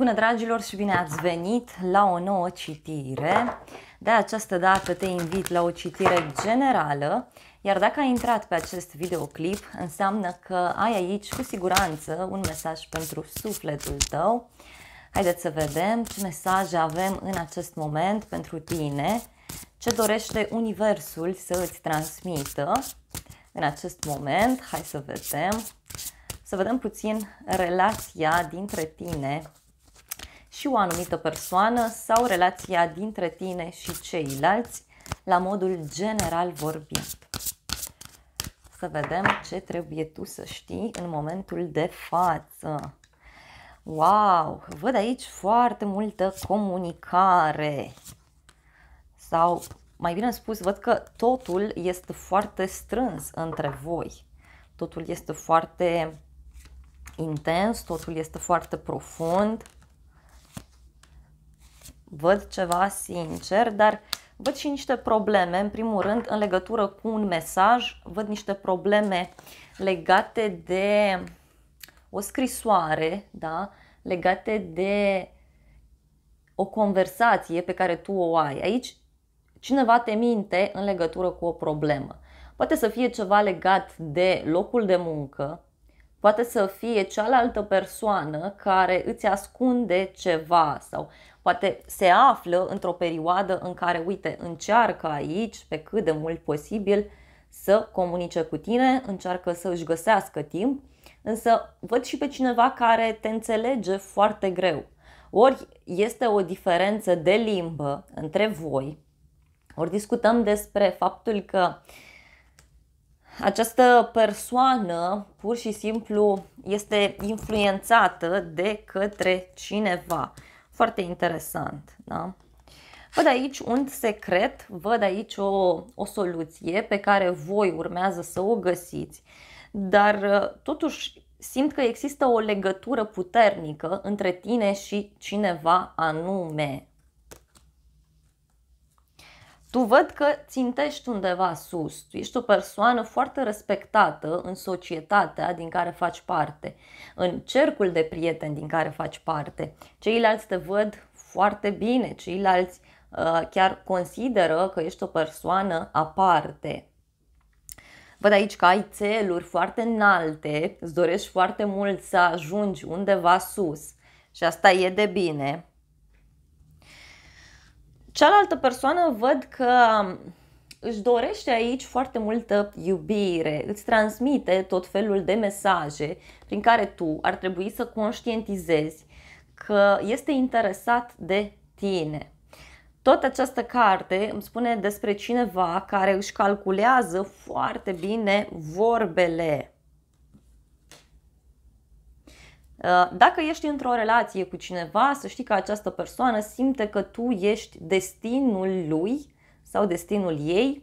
Bună dragilor și bine ați venit la o nouă citire. De această dată te invit la o citire generală, iar dacă ai intrat pe acest videoclip, înseamnă că ai aici cu siguranță un mesaj pentru sufletul tău. Haideți să vedem ce mesaje avem în acest moment pentru tine, ce dorește Universul să îți transmită în acest moment. Hai să vedem. Să vedem puțin relația dintre tine și o anumită persoană sau relația dintre tine și ceilalți, la modul general vorbind. Să vedem ce trebuie tu să știi în momentul de față. Wow! Văd aici foarte multă comunicare. Sau, mai bine spus, văd că totul este foarte strâns între voi. Totul este foarte intens, totul este foarte profund Văd ceva sincer, dar văd și niște probleme, în primul rând, în legătură cu un mesaj, văd niște probleme legate de o scrisoare, da? legate de o conversație pe care tu o ai. Aici cineva te minte în legătură cu o problemă. Poate să fie ceva legat de locul de muncă, poate să fie cealaltă persoană care îți ascunde ceva sau poate se află într-o perioadă în care, uite, încearcă aici, pe cât de mult posibil, să comunice cu tine, încearcă să își găsească timp, însă văd și pe cineva care te înțelege foarte greu. Ori este o diferență de limbă între voi, ori discutăm despre faptul că această persoană pur și simplu este influențată de către cineva foarte interesant, da? Văd aici un secret, văd aici o, o soluție pe care voi urmează să o găsiți, dar uh, totuși simt că există o legătură puternică între tine și cineva anume. Tu văd că țintești undeva sus, tu ești o persoană foarte respectată în societatea din care faci parte, în cercul de prieteni din care faci parte. Ceilalți te văd foarte bine, ceilalți uh, chiar consideră că ești o persoană aparte. Văd aici că ai țeluri foarte înalte, îți dorești foarte mult să ajungi undeva sus și asta e de bine. Cealaltă persoană văd că își dorește aici foarte multă iubire, îți transmite tot felul de mesaje prin care tu ar trebui să conștientizezi că este interesat de tine. Tot această carte îmi spune despre cineva care își calculează foarte bine vorbele. Uh, dacă ești într-o relație cu cineva, să știi că această persoană simte că tu ești destinul lui sau destinul ei.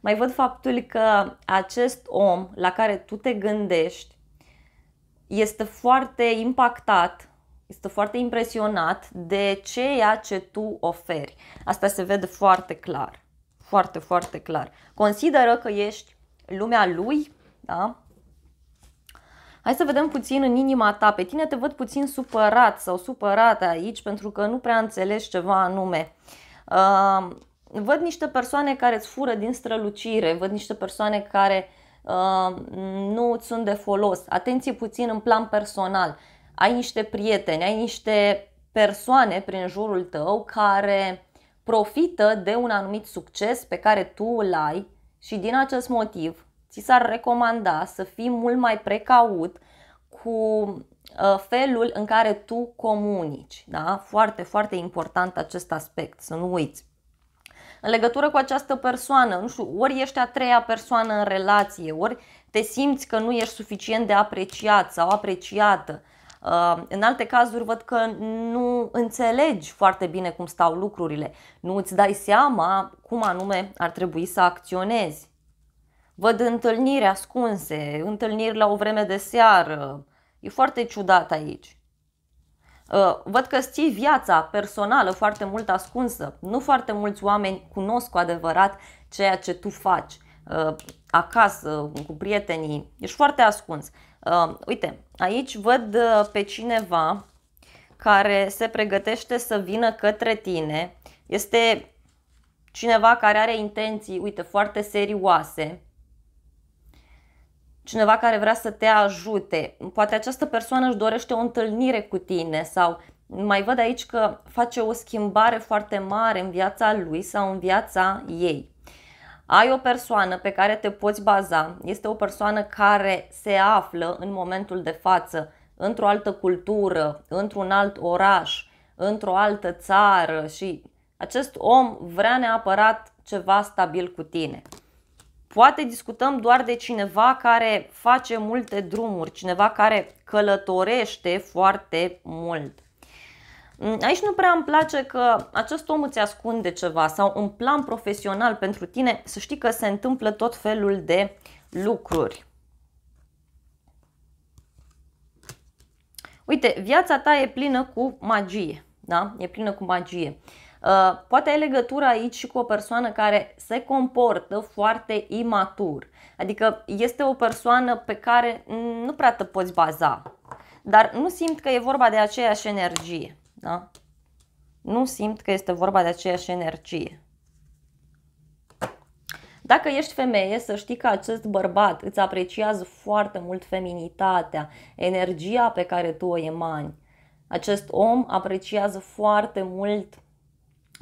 Mai văd faptul că acest om la care tu te gândești este foarte impactat, este foarte impresionat de ceea ce tu oferi. Asta se vede foarte clar, foarte, foarte clar. Consideră că ești lumea lui, da? Hai să vedem puțin în inima ta. Pe tine te văd puțin supărat sau supărată aici pentru că nu prea înțelegi ceva anume. Uh, văd niște persoane care îți fură din strălucire, văd niște persoane care uh, nu îți sunt de folos. Atenție puțin în plan personal. Ai niște prieteni, ai niște persoane prin jurul tău care profită de un anumit succes pe care tu îl ai și din acest motiv ți s-ar recomanda să fii mult mai precaut cu uh, felul în care tu comunici. Da? Foarte, foarte important acest aspect, să nu uiți. În legătură cu această persoană, nu știu, ori ești a treia persoană în relație, ori te simți că nu ești suficient de apreciat sau apreciată. Uh, în alte cazuri văd că nu înțelegi foarte bine cum stau lucrurile, nu îți dai seama cum anume ar trebui să acționezi văd întâlniri ascunse, întâlniri la o vreme de seară. E foarte ciudat aici. Uh, văd că ții viața personală foarte mult ascunsă. Nu foarte mulți oameni cunosc cu adevărat ceea ce tu faci uh, acasă, cu prietenii. Ești foarte ascuns. Uh, uite, aici văd pe cineva care se pregătește să vină către tine. Este cineva care are intenții, uite, foarte serioase cineva care vrea să te ajute. Poate această persoană își dorește o întâlnire cu tine sau mai văd aici că face o schimbare foarte mare în viața lui sau în viața ei. Ai o persoană pe care te poți baza, este o persoană care se află în momentul de față într-o altă cultură, într-un alt oraș, într-o altă țară și acest om vrea neapărat ceva stabil cu tine. Poate discutăm doar de cineva care face multe drumuri, cineva care călătorește foarte mult. Mm, aici nu prea îmi place că acest om îți ascunde ceva sau un plan profesional pentru tine să știi că se întâmplă tot felul de lucruri. Uite, viața ta e plină cu magie, da? E plină cu magie. Uh, Uh, poate ai legătură aici și cu o persoană care se comportă foarte imatur. Adică este o persoană pe care nu prea te poți baza, dar nu simt că e vorba de aceeași energie. Da? Nu simt că este vorba de aceeași energie. Dacă ești femeie, să știi că acest bărbat îți apreciază foarte mult feminitatea, energia pe care tu o emani. Acest om apreciază foarte mult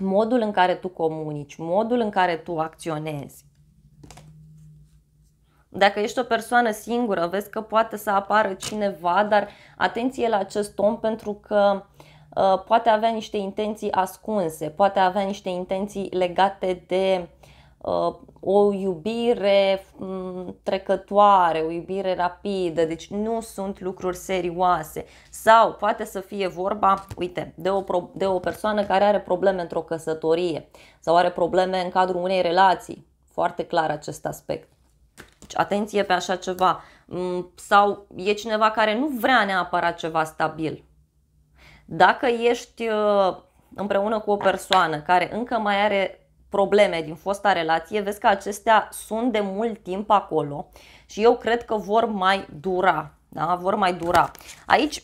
modul în care tu comunici, modul în care tu acționezi. Dacă ești o persoană singură, vezi că poate să apară cineva, dar atenție la acest om pentru că uh, poate avea niște intenții ascunse, poate avea niște intenții legate de Uh, o iubire mm, trecătoare, o iubire rapidă, deci nu sunt lucruri serioase. Sau poate să fie vorba, uite, de o, pro- de o persoană care are probleme într-o căsătorie sau are probleme în cadrul unei relații. Foarte clar acest aspect. Deci atenție pe așa ceva. Mm, sau e cineva care nu vrea neapărat ceva stabil. Dacă ești uh, împreună cu o persoană care încă mai are probleme din fosta relație, vezi că acestea sunt de mult timp acolo și eu cred că vor mai dura. Da? Vor mai dura. Aici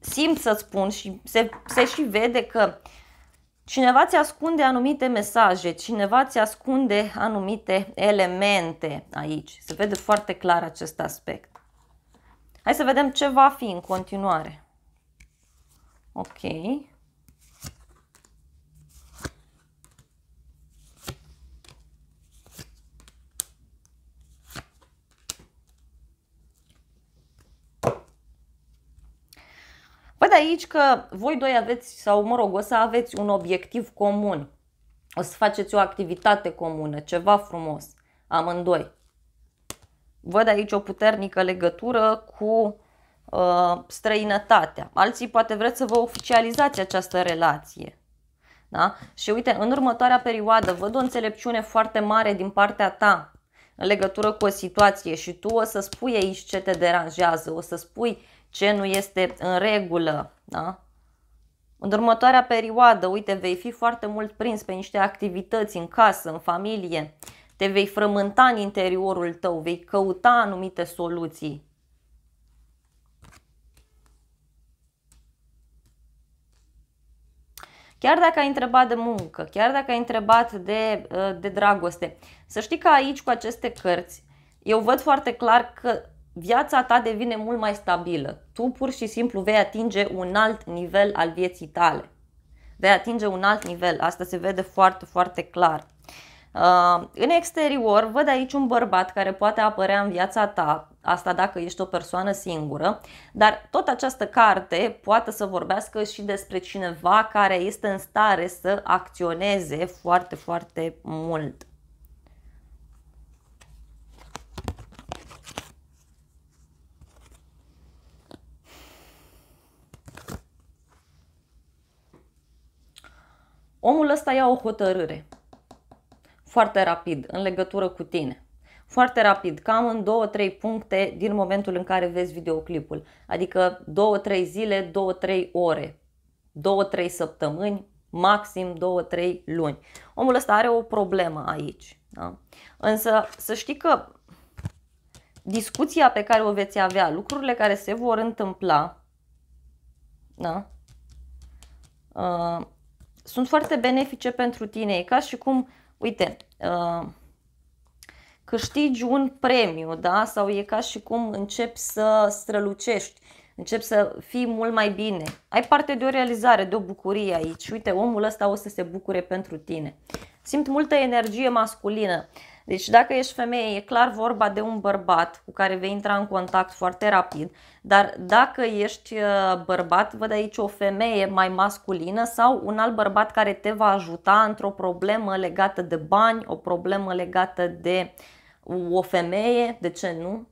simt să spun și se, se și vede că cineva ți ascunde anumite mesaje, cineva ți ascunde anumite elemente aici. Se vede foarte clar acest aspect. Hai să vedem ce va fi în continuare. Ok. Văd aici că voi doi aveți, sau mă rog, o să aveți un obiectiv comun. O să faceți o activitate comună, ceva frumos, amândoi. Văd aici o puternică legătură cu uh, străinătatea. Alții poate vreți să vă oficializați această relație. Da? Și uite, în următoarea perioadă văd o înțelepciune foarte mare din partea ta în legătură cu o situație și tu o să spui aici ce te deranjează, o să spui ce nu este în regulă, da? În următoarea perioadă, uite, vei fi foarte mult prins pe niște activități în casă, în familie, te vei frământa în interiorul tău, vei căuta anumite soluții. Chiar dacă ai întrebat de muncă, chiar dacă ai întrebat de, uh, de dragoste, să știi că aici cu aceste cărți eu văd foarte clar că viața ta devine mult mai stabilă. Tu pur și simplu vei atinge un alt nivel al vieții tale. Vei atinge un alt nivel. Asta se vede foarte, foarte clar. Uh, în exterior văd aici un bărbat care poate apărea în viața ta, asta dacă ești o persoană singură, dar tot această carte poate să vorbească și despre cineva care este în stare să acționeze foarte, foarte mult. Omul ăsta ia o hotărâre foarte rapid în legătură cu tine. Foarte rapid, cam în 2-3 puncte din momentul în care vezi videoclipul. Adică 2-3 zile, 2-3 ore, 2-3 săptămâni, maxim 2-3 luni. Omul ăsta are o problemă aici. Da? Însă să știi că discuția pe care o veți avea, lucrurile care se vor întâmpla, da? Uh, sunt foarte benefice pentru tine. E ca și cum, uite, uh, câștigi un premiu, da? Sau e ca și cum începi să strălucești, începi să fii mult mai bine. Ai parte de o realizare, de o bucurie aici. Uite, omul ăsta o să se bucure pentru tine. Simt multă energie masculină. Uh, deci dacă ești femeie, e clar vorba de un bărbat cu care vei intra în contact foarte rapid, dar dacă ești uh, bărbat, văd aici o femeie mai masculină sau un alt bărbat care te va ajuta într-o problemă legată de bani, o problemă legată de o femeie, de ce nu?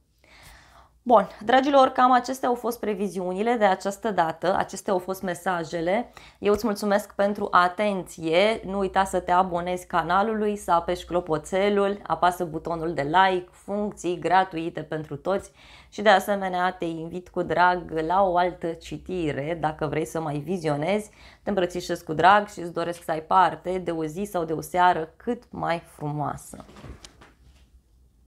Bun, dragilor, cam acestea au fost previziunile de această dată, acestea au fost mesajele. Eu îți mulțumesc pentru atenție, nu uita să te abonezi canalului, să apeși clopoțelul, apasă butonul de like, funcții gratuite pentru toți și de asemenea te invit cu drag la o altă citire dacă vrei să mai vizionezi. Te îmbrățișez cu drag și îți doresc să ai parte de o zi sau de o seară cât mai frumoasă.